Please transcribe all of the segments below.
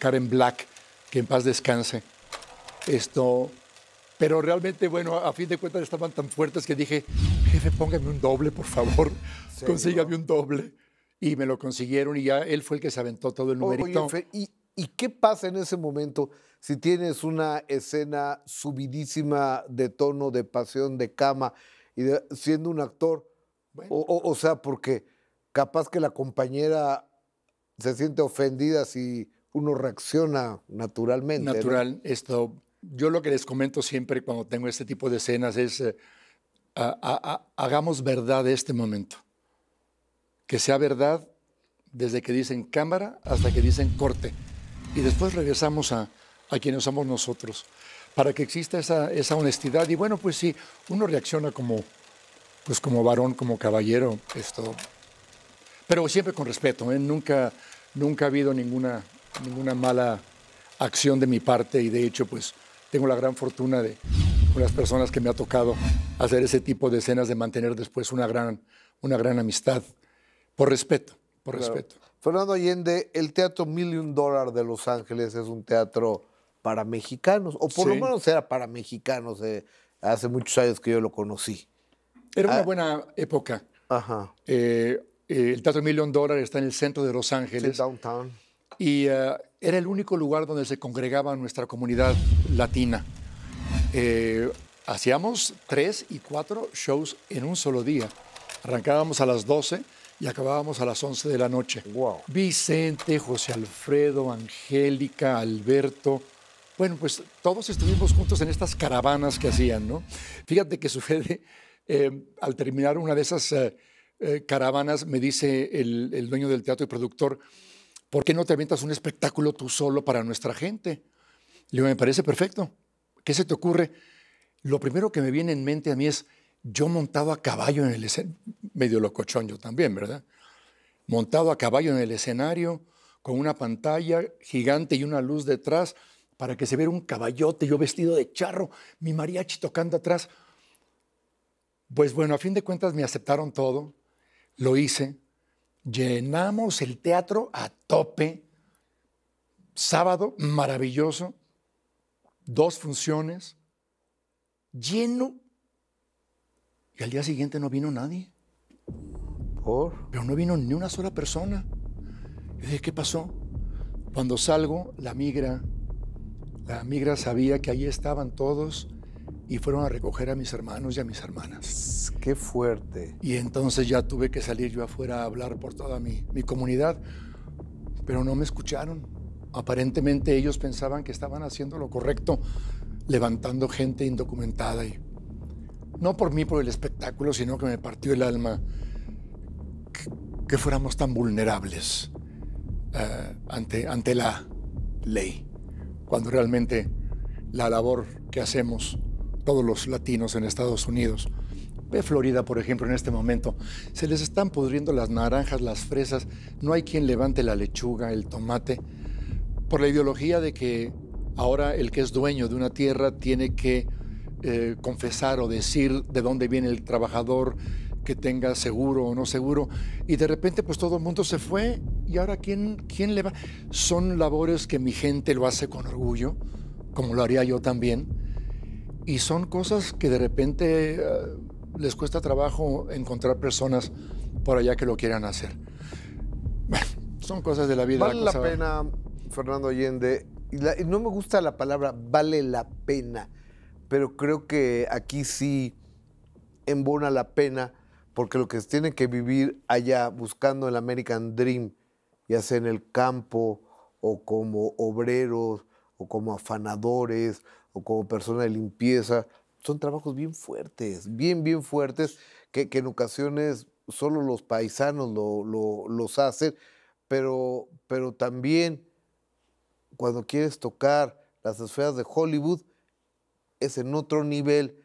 Karen Black, que en paz descanse. Esto, pero realmente, bueno, a fin de cuentas estaban tan fuertes que dije, jefe, póngame un doble, por favor, consígame un doble. Y me lo consiguieron y ya él fue el que se aventó todo el numerito. ¿y, ¿y, qué pasa en ese momento si tienes una escena subidísima de tono, de pasión, de cama, y siendo un actor? o sea, porque capaz que la compañera se siente ofendida si uno reacciona naturalmente. Natural. Esto, yo lo que les comento siempre cuando tengo este tipo de escenas es, eh, hagamos verdad este momento. Que sea verdad desde que dicen cámara hasta que dicen corte. Y después regresamos a, a quienes somos nosotros, para que exista esa, honestidad. Y bueno, pues sí, uno reacciona como, pues como varón, como caballero, esto. Pero siempre con respeto, ¿eh? nunca, nunca ha habido ninguna ninguna mala acción de mi parte y de hecho pues tengo la gran fortuna de con las personas que me ha tocado hacer ese tipo de escenas de mantener después una gran, una gran amistad por respeto, por respeto. Fernando Allende, el Teatro Million Dollar de Los Ángeles es un teatro para mexicanos, o por lo menos era para mexicanos eh, hace muchos años que yo lo conocí. Era una ah. buena época. Ajá. Eh, eh, el Teatro Million Dollar está en el centro de Los Ángeles. downtown y eh, era el único lugar donde se congregaba nuestra comunidad latina. Eh, hacíamos tres y cuatro shows en un solo día. Arrancábamos a las 12 y acabábamos a las 11 de la noche. Wow. Vicente, José Alfredo, Angélica, Alberto. Bueno, pues todos estuvimos juntos en estas caravanas que hacían, ¿no? Fíjate que sucede, eh, al terminar una de esas caravanas, me dice el, el dueño del teatro y productor, ¿por qué no te avientas un espectáculo tú solo para nuestra gente? Le digo, me parece perfecto. ¿Qué se te ocurre? Lo primero que me viene en mente a mí es, yo montado a caballo en el escenario, medio locochón yo también, ¿verdad? Montado a caballo en el escenario, con una pantalla gigante y una luz detrás para que se viera un caballote, yo vestido de charro, mi mariachi tocando atrás. Pues bueno, a fin de cuentas me aceptaron todo, lo hice, Llenamos el teatro a tope. Sábado, maravilloso. Dos funciones. Lleno. Y al día siguiente no vino nadie. ¿Por? Pero no vino ni una sola persona. y ¿qué pasó? Cuando salgo, la migra, la migra sabía que ahí estaban todos y fueron a recoger a mis hermanos y a mis hermanas. ¡Qué fuerte! Y entonces ya tuve que salir yo afuera a hablar por toda mi, comunidad, pero no me escucharon. Aparentemente ellos pensaban que estaban haciendo lo correcto, levantando gente indocumentada. Y, no por mí, por el espectáculo, sino que me partió el alma que, fuéramos tan vulnerables eh, ante, ante la ley, cuando realmente la labor que hacemos todos los latinos en Estados Unidos. Ve Florida, por ejemplo, en este momento. Se les están pudriendo las naranjas, las fresas. No hay quien levante la lechuga, el tomate. Por la ideología de que ahora el que es dueño de una tierra tiene que eh, confesar o decir de dónde viene el trabajador que tenga seguro o no seguro. Y de repente, pues todo el mundo se fue. ¿Y ahora quién, quién le va? Son labores que mi gente lo hace con orgullo, como lo haría yo también y son cosas que de repente eh, les cuesta trabajo encontrar personas por allá que lo quieran hacer. Bueno, son cosas de la vida. Vale la, pena, Fernando Allende. no me gusta la palabra vale la pena, pero creo que aquí sí embona la pena porque lo que tienen que vivir allá buscando el American Dream, ya sea en el campo o como obreros o como afanadores, o como persona de limpieza. Son trabajos bien fuertes, bien, bien fuertes, que, en ocasiones solo los paisanos lo, los hacen, pero, pero también cuando quieres tocar las esferas de Hollywood, es en otro nivel,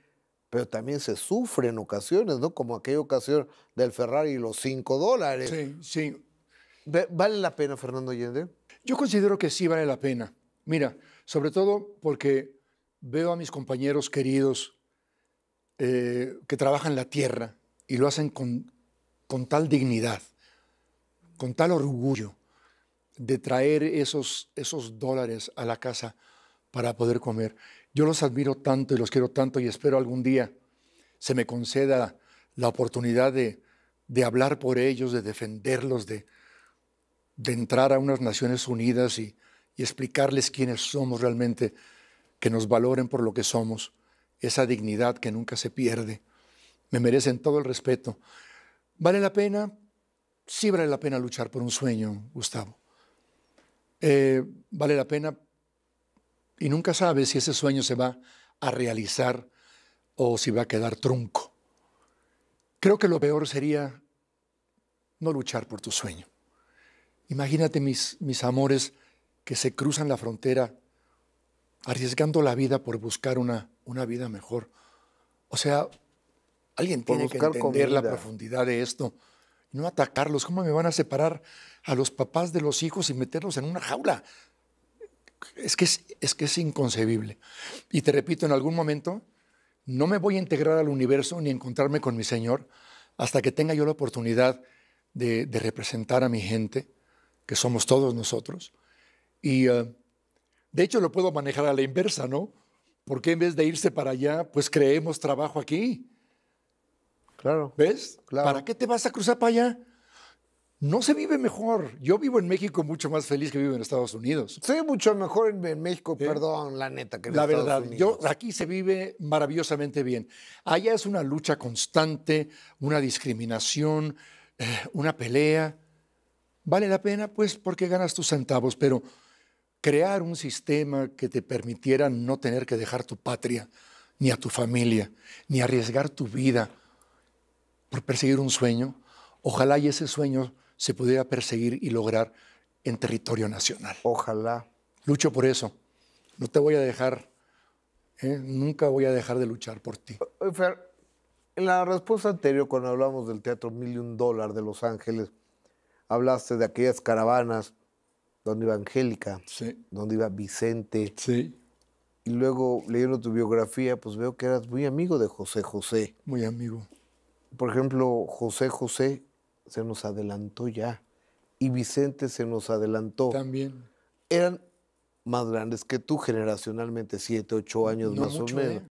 pero también se sufre en ocasiones, ¿no? Como aquella ocasión del Ferrari y los cinco dólares. Sí, sí. ¿Vale la pena, Fernando Allende? Yo considero que sí vale la pena. Mira, sobre todo porque veo a mis compañeros queridos eh, que trabajan la tierra y lo hacen con, tal dignidad, con tal orgullo de traer esos, esos dólares a la casa para poder comer. Yo los admiro tanto y los quiero tanto y espero algún día se me conceda la oportunidad de, hablar por ellos, de defenderlos, de, de entrar a unas Naciones Unidas y, y explicarles quiénes somos realmente, que nos valoren por lo que somos, esa dignidad que nunca se pierde. Me merecen todo el respeto. ¿Vale la pena? Sí vale la pena luchar por un sueño, Gustavo. Eh, vale la pena y nunca sabes si ese sueño se va a realizar o si va a quedar trunco. Creo que lo peor sería no luchar por tu sueño. Imagínate mis, mis amores que se cruzan la frontera arriesgando la vida por buscar una, una vida mejor. O sea, alguien tiene que entender la profundidad de esto. No atacarlos. ¿Cómo me van a separar a los papás de los hijos y meterlos en una jaula? Es que es, que es inconcebible. Y te repito, en algún momento no me voy a integrar al universo ni encontrarme con mi Señor hasta que tenga yo la oportunidad de, de representar a mi gente, que somos todos nosotros, y eh, de hecho lo puedo manejar a la inversa, ¿no? Porque en vez de irse para allá, pues creemos trabajo aquí. Claro. ¿Ves? Claro. ¿Para qué te vas a cruzar para allá? No se vive mejor. Yo vivo en México mucho más feliz que vivo en Estados Unidos. Sí, mucho mejor en, México, perdón, la neta, que en la verdad, Yo, aquí se vive maravillosamente bien. Allá es una lucha constante, una discriminación, eh, una pelea. ¿Vale la pena? Pues porque ganas tus centavos, pero crear un sistema que te permitiera no tener que dejar tu patria, ni a tu familia, ni arriesgar tu vida por perseguir un sueño, ojalá y ese sueño se pudiera perseguir y lograr en territorio nacional. Ojalá. Lucho por eso. No te voy a dejar, ¿eh? nunca voy a dejar de luchar por ti. en la respuesta anterior, cuando hablamos del Teatro Million Dollar de Los Ángeles, hablaste de aquellas caravanas donde iba Angélica, sí. donde iba Vicente. Sí. Y luego leyendo tu biografía, pues veo que eras muy amigo de José José. Muy amigo. Por ejemplo, José José se nos adelantó ya y Vicente se nos adelantó. También. Eran más grandes que tú, generacionalmente, siete, ocho años más o menos. ¿eh?